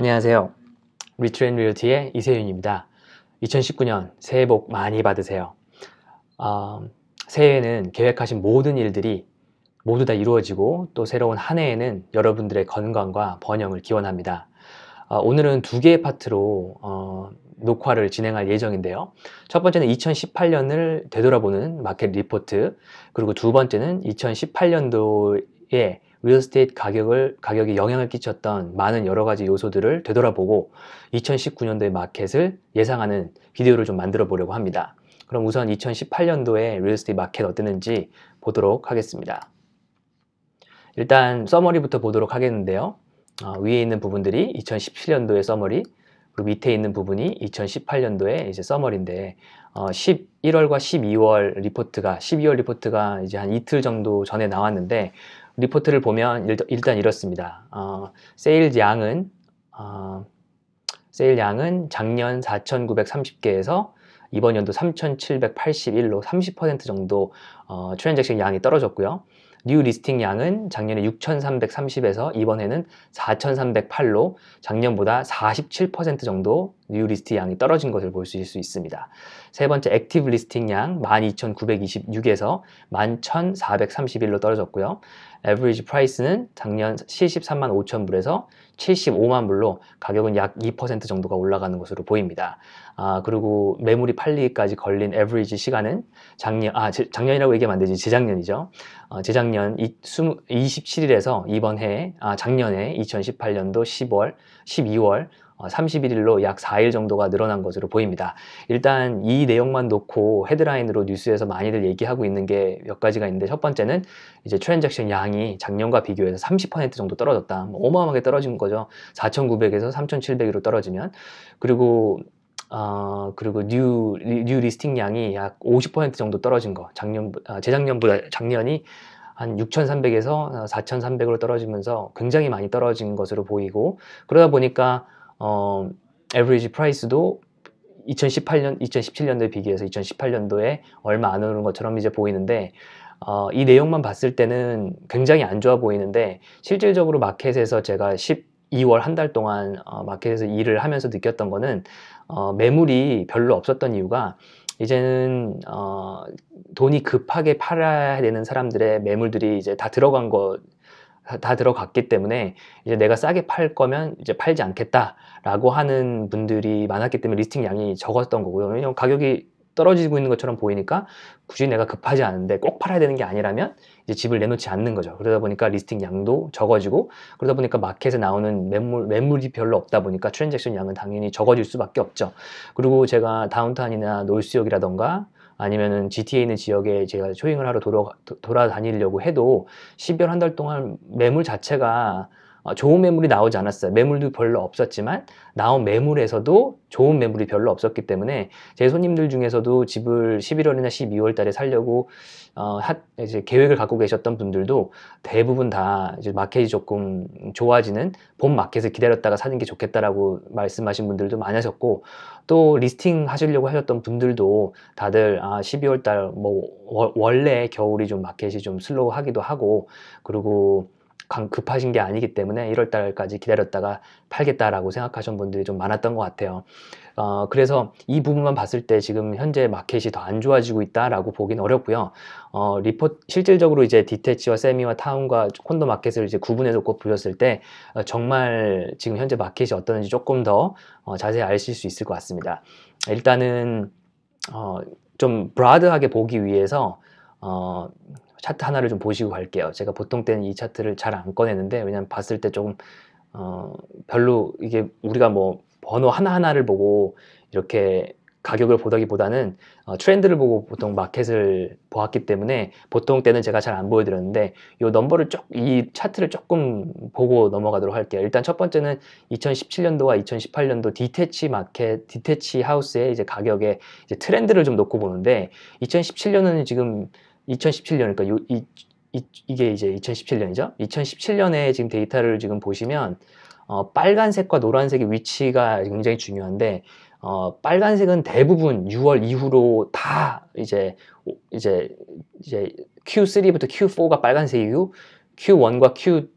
안녕하세요. 리트앤리얼티의 이세윤입니다. 2019년 새해 복 많이 받으세요. 어, 새해에는 계획하신 모든 일들이 모두 다 이루어지고 또 새로운 한 해에는 여러분들의 건강과 번영을 기원합니다. 어, 오늘은 두 개의 파트로 어, 녹화를 진행할 예정인데요. 첫 번째는 2018년을 되돌아보는 마켓 리포트, 그리고 두 번째는 2018년도에 리얼스테이트 가격을, 가격에 영향을 끼쳤던 많은 여러 가지 요소들을 되돌아보고 2019년도의 마켓을 예상하는 비디오를 좀 만들어 보려고 합니다. 그럼 우선 2018년도에 리얼스테이트 마켓 어땠는지 보도록 하겠습니다. 일단 서머리부터 보도록 하겠는데요. 어, 위에 있는 부분들이 2017년도의 서머리, 그 밑에 있는 부분이 2018년도에 이제 서머리인데 어, 11월과 12월 리포트가 12월 리포트가 이제 한 이틀 정도 전에 나왔는데 리포트를 보면 일단 이렇습니다. 어, 세일 양은 어, 세일 양은 작년 4,930개에서 이번 연도 3,781로 30% 정도 어, 트랜잭션 양이 떨어졌고요. 뉴 리스팅 양은 작년에 6,330에서 이번에는 4,308로 작년보다 47% 정도 뉴 리스트 양이 떨어진 것을 볼 수 있습니다. 세 번째 액티브 리스팅 양 12,926에서 11,431로 떨어졌고요. 에브리지 프라이스는 작년 73만 5천 불에서 75만 불로 가격은 약 2% 정도가 올라가는 것으로 보입니다. 아, 그리고 매물이 팔리기까지 걸린 에브리지 시간은 작년, 아, 제, 작년이라고 얘기하면 안 되지. 재작년이죠. 어, 재작년 20, 27일에서 이번 해, 아, 작년에 2018년도 10월, 12월 31일로 어, 약 4일 정도가 늘어난 것으로 보입니다. 일단 이 내용만 놓고 헤드라인으로 뉴스에서 많이들 얘기하고 있는 게 몇 가지가 있는데 첫 번째는 이제 트랜잭션 양이 작년과 비교해서 30% 정도 떨어졌다. 뭐 어마어마하게 떨어진 거죠. 4,900에서 3,700으로 떨어지면 그리고 어, 그리고 뉴, 뉴 리스팅 양이 약 50% 정도 떨어진 거. 작년, 아, 재작년보다 작년이 한 6,300에서 4,300으로 떨어지면서 굉장히 많이 떨어진 것으로 보이고 그러다 보니까 어, 에버리지 프라이스도 2018년, 2017년도에 비교해서 2018년도에 얼마 안 오른 것처럼 이제 보이는데 어, 이 내용만 봤을 때는 굉장히 안 좋아 보이는데 실질적으로 마켓에서 제가 12월 한 달 동안 어, 마켓에서 일을 하면서 느꼈던 거는 어, 매물이 별로 없었던 이유가 이제는 어, 돈이 급하게 팔아야 되는 사람들의 매물들이 이제 다 들어간 것, 다 들어갔기 때문에 이제 내가 싸게 팔 거면 이제 팔지 않겠다라고 하는 분들이 많았기 때문에 리스팅 양이 적었던 거고요. 왜냐면 하 가격이 떨어지고 있는 것처럼 보이니까 굳이 내가 급하지 않은데 꼭 팔아야 되는 게 아니라면 이제 집을 내놓지 않는 거죠. 그러다 보니까 리스팅 양도 적어지고 그러다 보니까 마켓에 나오는 매물, 매물이 별로 없다 보니까 트랜잭션 양은 당연히 적어질 수밖에 없죠. 그리고 제가 다운타운이나 노스역이라던가 아니면은 GTA 있는 지역에 제가 초잉을 하러 돌아, 돌아다니려고 해도 10개월 한 달 동안 매물 자체가 어, 좋은 매물이 나오지 않았어요. 매물도 별로 없었지만 나온 매물에서도 좋은 매물이 별로 없었기 때문에 제 손님들 중에서도 집을 11월이나 12월 달에 살려고 어, 이제 계획을 갖고 계셨던 분들도 대부분 다 이제 마켓이 조금 좋아지는 봄 마켓을 기다렸다가 사는 게 좋겠다라고 말씀하신 분들도 많으셨고 또 리스팅 하시려고 하셨던 분들도 다들 아, 12월 달 뭐 원래 겨울이 좀 마켓이 좀 슬로우하기도 하고 그리고 급하신 게 아니기 때문에 1월달까지 기다렸다가 팔겠다라고 생각하신 분들이 좀 많았던 것 같아요. 어, 그래서 이 부분만 봤을 때 지금 현재 마켓이 더 안 좋아지고 있다라고 보긴 어렵고요. 어, 리포 실질적으로 이제 디테치와 세미와 타운과 콘도 마켓을 이제 구분해놓고 보셨을 때 어, 정말 지금 현재 마켓이 어떤지 조금 더 어, 자세히 아실 수 있을 것 같습니다. 일단은 어, 좀 브라드하게 보기 위해서 어, 차트 하나를 좀 보시고 갈게요. 제가 보통 때는 이 차트를 잘 안 꺼내는데 왜냐면 봤을 때 조금 어, 별로 이게 우리가 뭐 번호 하나하나를 보고 이렇게 가격을 보다기보다는 어, 트렌드를 보고 보통 마켓을 보았기 때문에 보통 때는 제가 잘 안 보여드렸는데 이 넘버를 쪽, 이 차트를 조금 보고 넘어가도록 할게요. 일단 첫 번째는 2017년도와 2018년도 디테치 마켓, 디테치 하우스의 이제 가격의 이제 트렌드를 좀 놓고 보는데 2017년은 지금 2017년 그러니까 요, 이, 이, 게 이제 2017년이죠. 2017년에 지금 데이터를 지금 보시면 어, 빨간색과 노란색의 위치가 굉장히 중요한데 어, 빨간색은 대부분 6월 이후로 다 이제 이제 이제 Q3부터 Q4가 빨간색이고 Q1과 Q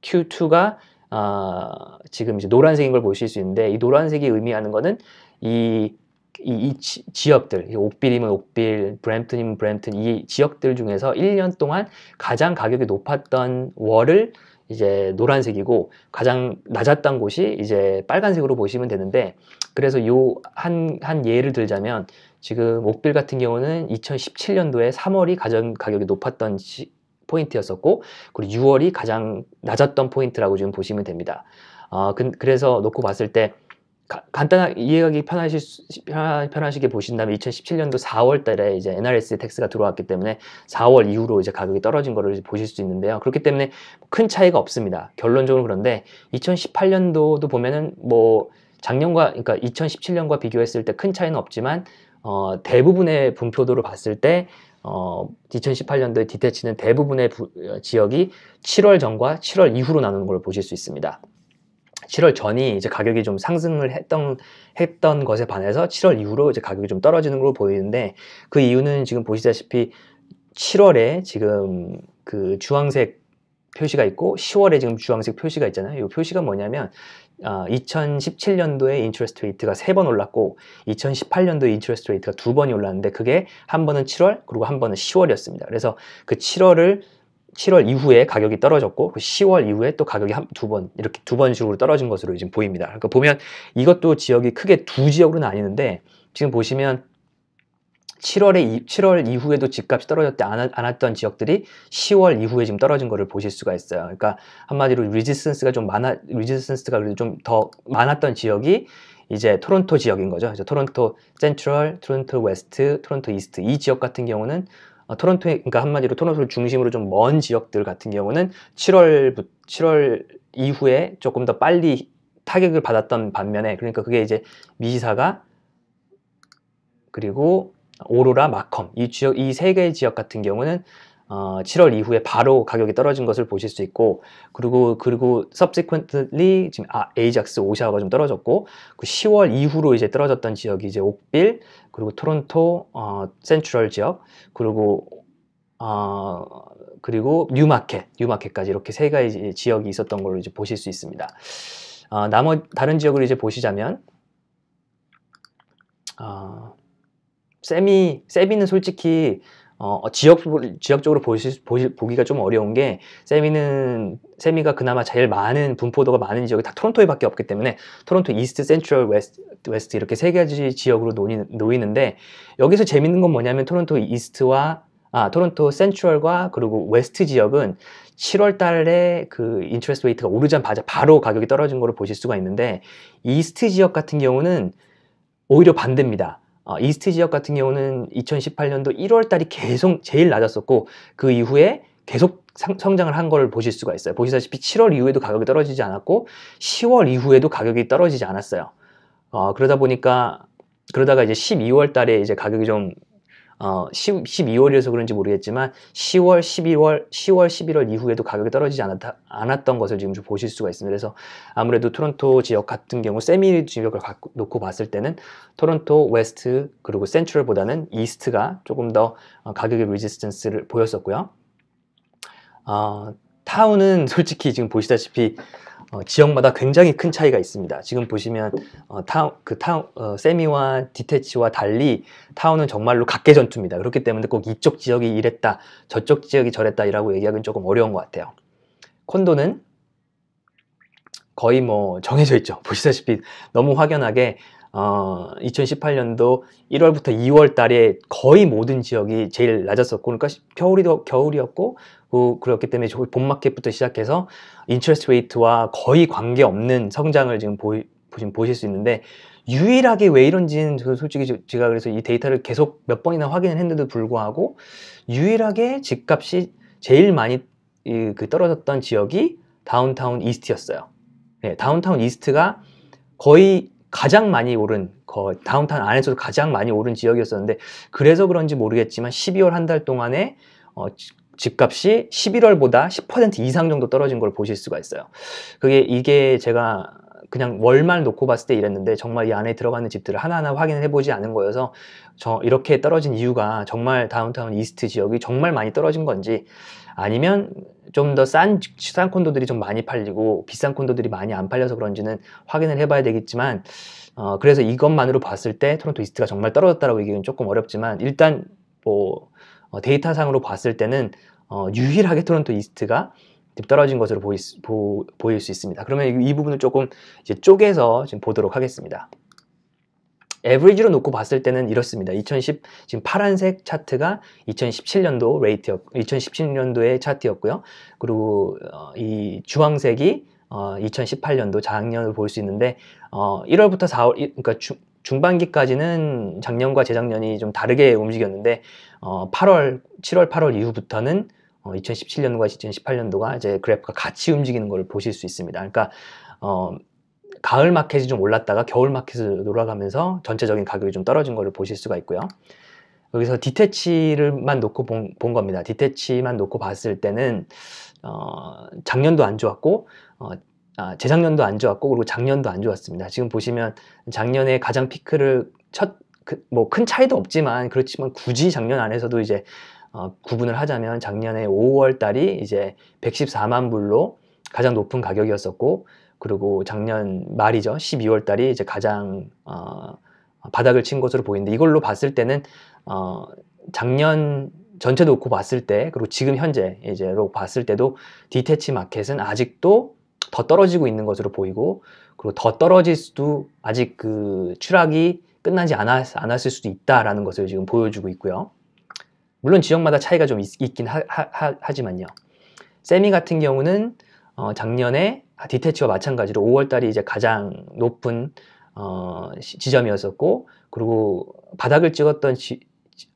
Q2가 어, 지금 이제 노란색인 걸 보실 수 있는데 이 노란색이 의미하는 거는 이 이, 이 지, 역들 옥빌이면 옥빌, 브램튼이면 브램튼 이 지역들 중에서 1년 동안 가장 가격이 높았던 월을 이제 노란색이고 가장 낮았던 곳이 이제 빨간색으로 보시면 되는데 그래서 요한한 한 예를 들자면 지금 옥빌 같은 경우는 2017년도에 3월이 가장 가격이 높았던 시, 포인트였었고 그리고 6월이 가장 낮았던 포인트라고 지금 보시면 됩니다. 어, 그, 그래서 놓고 봤을 때 간단하게 이해하기 편하시, 편, 편하시게 보신다면 2017년도 4월 달에 이제 NRS 텍스가 들어왔기 때문에 4월 이후로 이제 가격이 떨어진 거를 보실 수 있는데요. 그렇기 때문에 큰 차이가 없습니다. 결론적으로 그런데 2018년도도 보면은 뭐 작년과 그러니까 2017년과 비교했을 때 큰 차이는 없지만 어, 대부분의 분포도를 봤을 때 어, 2018년도에 디테치는 대부분의 부, 어, 지역이 7월 전과 7월 이후로 나누는 걸 보실 수 있습니다. 7월 전이 이제 가격이 좀 상승을 했던 했던 것에 반해서 7월 이후로 이제 가격이 좀 떨어지는 걸로 보이는데 그 이유는 지금 보시다시피 7월에 지금 그 주황색 표시가 있고 10월에 지금 주황색 표시가 있잖아요. 이 표시가 뭐냐면 어, 아, 2017년도에 인트레스트 레이트가 세 번 올랐고 2018년도에 인트레스트 레이트가 두 번이 올랐는데 그게 한 번은 7월 그리고 한 번은 10월이었습니다. 그래서 그 7월을 7월 이후에 가격이 떨어졌고 10월 그 이후에 또 가격이 한 두 번 이렇게 두번씩으로 떨어진 것으로 지금 보입니다. 그러니까 보면 이것도 지역이 크게 두 지역으로 나뉘는데 지금 보시면 7월에 7월 이후에도 집값이 떨어졌지 않았던 지역들이 10월 이후에 지금 떨어진 거를 보실 수가 있어요. 그러니까 한마디로 리지스턴스가 좀 많아 리지스턴스가 그래도 좀더 많았던 지역이 이제 토론토 지역인 거죠. 토론토 센트럴, 토론토 웨스트, 토론토 이스트 이 지역 같은 경우는 어, 토론토, 그러니까 한마디로 토론토를 중심으로 좀 먼 지역들 같은 경우는 7월, 7월 이후에 조금 더 빨리 타격을 받았던 반면에, 그러니까 그게 이제 미시사가 그리고 오로라, 마컴 이 지역 이 세 개의 지역 같은 경우는 어, 7월 이후에 바로 가격이 떨어진 것을 보실 수 있고 그리고 그리고 subsequently 지금 아, 에이작스 오샤가 좀 떨어졌고 그 10월 이후로 이제 떨어졌던 지역이 이제 옥빌 그리고 토론토 어, 센트럴 지역 그리고 어, 그리고 뉴마켓 뉴마켓까지 이렇게 세 가지 지역이 있었던 걸로 이제 보실 수 있습니다. 어, 나머 다른 지역을 이제 보시자면 어, 세미 세비는 솔직히 어, 어, 지역, 지역적으로 보시, 보시, 보기가 좀 어려운 게, 세미는, 세미가 그나마 제일 많은, 분포도가 많은 지역이 다 토론토에 밖에 없기 때문에, 토론토 이스트, 센트럴, 웨스트, 웨스트 이렇게 세 가지 지역으로 놓이, 놓이는데, 여기서 재밌는 건 뭐냐면, 토론토 이스트와, 아, 토론토 센트럴과 그리고 웨스트 지역은 7월 달에 그 인트레스 웨이트가 오르자마자 바로 가격이 떨어진 거를 보실 수가 있는데, 이스트 지역 같은 경우는 오히려 반대입니다. 어, 이스트 지역 같은 경우는 2018년도 1월 달이 계속 제일 낮았었고 그 이후에 계속 성장을 한 걸 보실 수가 있어요. 보시다시피 7월 이후에도 가격이 떨어지지 않았고 10월 이후에도 가격이 떨어지지 않았어요. 어, 그러다 보니까 그러다가 이제 12월 달에 이제 가격이 좀 어, 10, 12월이어서 그런지 모르겠지만 10월, 1 1월 10월, 11월 이후에도 가격이 떨어지지 않았다, 않았던 것을 지금 좀 보실 수가 있습니다. 그래서 아무래도 토론토 지역 같은 경우 세미 지역을 갖고, 놓고 봤을 때는 토론토 웨스트 그리고 센트럴보다는 이스트가 조금 더 어, 가격의 리지스턴스를 보였었고요. 어, 타운은 솔직히 지금 보시다시피 어, 지역마다 굉장히 큰 차이가 있습니다. 지금 보시면 어, 타운, 그 타운, 어, 세미와 디테치와 달리 타운은 정말로 각계 전투입니다. 그렇기 때문에 꼭 이쪽 지역이 이랬다, 저쪽 지역이 저랬다 이라고 얘기하기는 조금 어려운 것 같아요. 콘도는 거의 뭐 정해져 있죠. 보시다시피 너무 확연하게 어, 2018년도 1월부터 2월 달에 거의 모든 지역이 제일 낮았었고, 그러니까 겨울이, 겨울이었고, 어, 그렇기 때문에 본 마켓부터 시작해서 인트레스트 레이트와 거의 관계없는 성장을 지금 보이, 지금 보실 수 있는데, 유일하게 왜 이런지는 솔직히 제가 그래서 이 데이터를 계속 몇 번이나 확인을 했는데도 불구하고, 유일하게 집값이 제일 많이 이, 그 떨어졌던 지역이 다운타운 이스트였어요. 네, 다운타운 이스트가 거의 가장 많이 오른 거 다운타운 안에서도 가장 많이 오른 지역이었었는데 그래서 그런지 모르겠지만 12월 한 달 동안에 어, 집값이 11월보다 10% 이상 정도 떨어진 걸 보실 수가 있어요. 그게 이게 제가 그냥 월말 놓고 봤을 때 이랬는데 정말 이 안에 들어가는 집들을 하나하나 확인을 해보지 않은 거여서 저 이렇게 떨어진 이유가 정말 다운타운 이스트 지역이 정말 많이 떨어진 건지 아니면 좀 더싼싼 콘도들이 좀 많이 팔리고 비싼 콘도들이 많이 안 팔려서 그런지는 확인을 해봐야 되겠지만 어, 그래서 이것만으로 봤을 때 토론토 이스트가 정말 떨어졌다라고 얘기는 조금 어렵지만 일단 뭐 어, 데이터상으로 봤을 때는 어, 유일하게 토론토 이스트가 떨어진 것으로 보이, 보, 보일 수 있습니다. 그러면 이, 이 부분을 조금 이제 쪼개서 지금 보도록 하겠습니다. 에브리지로 놓고 봤을 때는 이렇습니다. 2010 지금 파란색 차트가 2017년도 레이트였 고 2017년도의 차트였고요. 그리고 어, 이 주황색이 어, 2018년도 작년을 볼 수 있는데 어, 1월부터 4월 그러니까 주, 중반기까지는 작년과 재작년이 좀 다르게 움직였는데 어, 8월, 7월, 8월 이후부터는 어, 2017년과 2018년도가 이제 그래프가 같이 움직이는 것을 보실 수 있습니다. 그러니까 어, 가을 마켓이 좀 올랐다가 겨울 마켓으로 돌아가면서 전체적인 가격이 좀 떨어진 것을 보실 수가 있고요. 여기서 디테치를만 놓고 본, 본 겁니다. 디테치만 놓고 봤을 때는 어, 작년도 안 좋았고 어, 아, 재작년도 안 좋았고 그리고 작년도 안 좋았습니다. 지금 보시면 작년에 가장 피크를 첫뭐큰 그, 차이도 없지만 그렇지만 굳이 작년 안에서도 이제 어, 구분을 하자면 작년에 5월 달이 이제 114만 불로 가장 높은 가격이었었고 그리고 작년 말이죠. 12월 달이 이제 가장 어, 바닥을 친 것으로 보이는데 이걸로 봤을 때는 어, 작년 전체 놓고 봤을 때 그리고 지금 현재 이제로 봤을 때도 디테치 마켓은 아직도 더 떨어지고 있는 것으로 보이고 그리고 더 떨어질 수도 아직 그 추락이 끝나지 않았, 않았을 수도 있다라는 것을 지금 보여주고 있고요. 물론 지역마다 차이가 좀 있, 긴 하, 하 지만요 세미 같은 경우는 어, 작년에 아, 디테치와 마찬가지로 5월달이 이제 가장 높은 어, 시, 지점이었었고 그리고 바닥을 찍었던 시,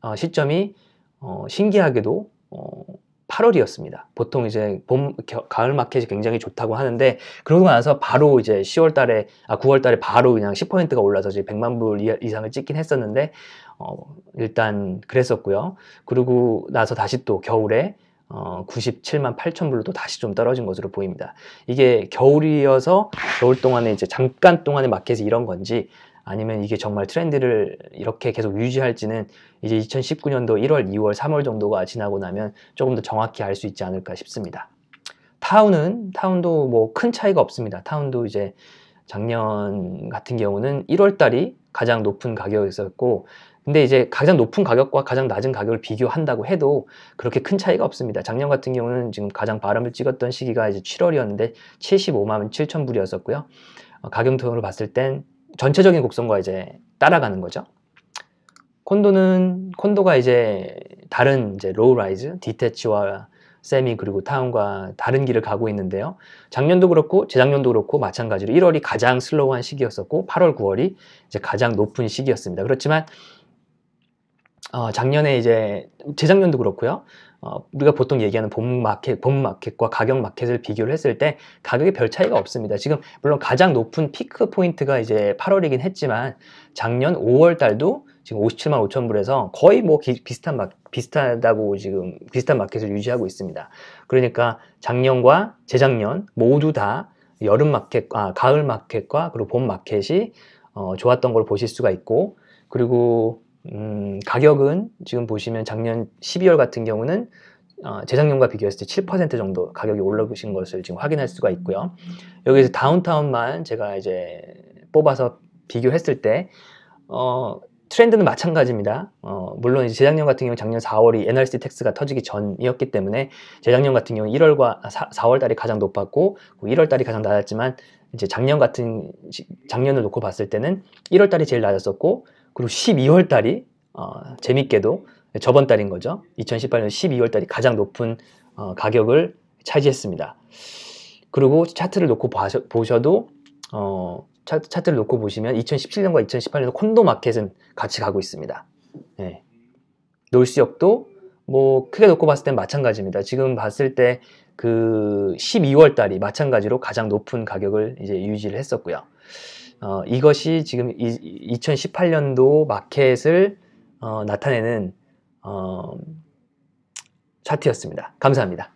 어, 점이 어, 신기하게도 어, 8월이었습니다. 보통 이제 봄 겨, 가을 마켓이 굉장히 좋다고 하는데 그러고 나서 바로 이제 10월 달에 아 9월 달에 바로 그냥 10%가 올라서 이제 100만 불 이상을 찍긴 했었는데 어 일단 그랬었고요. 그러고 나서 다시 또 겨울에 97만 어, 8천 불로 또 다시 좀 떨어진 것으로 보입니다. 이게 겨울이어서 겨울 동안에 이제 잠깐 동안에 마켓이 이런 건지 아니면 이게 정말 트렌드를 이렇게 계속 유지할지는 이제 2019년도 1월, 2월, 3월 정도가 지나고 나면 조금 더 정확히 알 수 있지 않을까 싶습니다. 타운은 타운도 뭐 큰 차이가 없습니다. 타운도 이제 작년 같은 경우는 1월 달이 가장 높은 가격이었고 근데 이제 가장 높은 가격과 가장 낮은 가격을 비교한다고 해도 그렇게 큰 차이가 없습니다. 작년 같은 경우는 지금 가장 바람을 찍었던 시기가 이제 7월이었는데 75만 7천 불이었었고요. 어, 가격통으로 봤을 땐 전체적인 곡선과 이제 따라가는 거죠. 콘도는 콘도가 이제 다른 이제 로우라이즈, 디테치와 세미 그리고 타운과 다른 길을 가고 있는데요. 작년도 그렇고 재작년도 그렇고 마찬가지로 1월이 가장 슬로우한 시기였었고 8월, 9월이 이제 가장 높은 시기였습니다. 그렇지만 어, 작년에 이제 재작년도 그렇고요. 어, 우리가 보통 얘기하는 봄 마켓, 본 마켓과 가격 마켓을 비교를 했을 때 가격에 별 차이가 없습니다. 지금 물론 가장 높은 피크 포인트가 이제 8월이긴 했지만 작년 5월 달도 지금 57만 5천 불에서 거의 뭐 기, 비슷한 마, 비슷하다고 지금 비슷한 마켓을 유지하고 있습니다. 그러니까 작년과 재작년 모두 다 여름 마켓, 아, 가을 마켓과 그리고 봄 마켓이 어, 좋았던 걸 보실 수가 있고 그리고 음, 가격은 지금 보시면 작년 12월 같은 경우는 어, 재작년과 비교했을 때 7% 정도 가격이 올라오신 것을 지금 확인할 수가 있고요. 여기서 다운타운만 제가 이제 뽑아서 비교했을 때 어, 트렌드는 마찬가지입니다. 어, 물론 이제 재작년 같은 경우 작년 4월이 NRC 텍스가 터지기 전이었기 때문에 재작년 같은 경우 1월과 4, 4월 달이 가장 높았고 1월 그 달이 가장 낮았지만 이제 작년 같은 작년을 놓고 봤을 때는 1월 달이 제일 낮았었고 그리고 12월 달이 어, 재밌게도 저번 달인 거죠. 2018년 12월 달이 가장 높은 어, 가격을 차지했습니다. 그리고 차트를 놓고 봐셔, 보셔도 어, 차, 트를 놓고 보시면 2017년과 2018년 콘도 마켓은 같이 가고 있습니다. 네. 예. 놀수역도 뭐 크게 놓고 봤을 땐 마찬가지입니다. 지금 봤을 때 그 12월 달이 마찬가지로 가장 높은 가격을 이제 유지를 했었고요. 어, 이것이 지금 이, 2018년도 마켓을 어, 나타내는 어, 차트였습니다. 감사합니다.